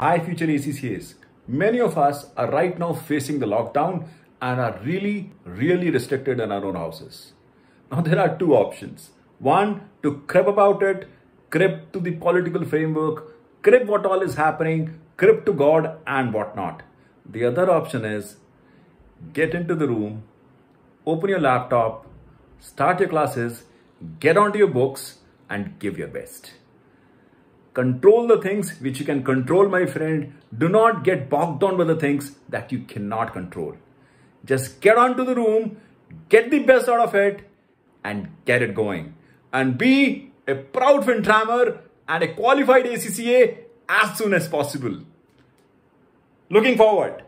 Hi future ACCAs. Many of us are right now facing the lockdown and are really, really restricted in our own houses. Now there are two options. One, to crib about it, crib to the political framework, crib what all is happening, crib to God and whatnot. The other option is get into the room, open your laptop, start your classes, get onto your books and give your best. Control the things which you can control, my friend. Do not get bogged down by the things that you cannot control. Just get onto the room, get the best out of it, and get it going. And be a proud FinTrammer and a qualified ACCA as soon as possible. Looking forward.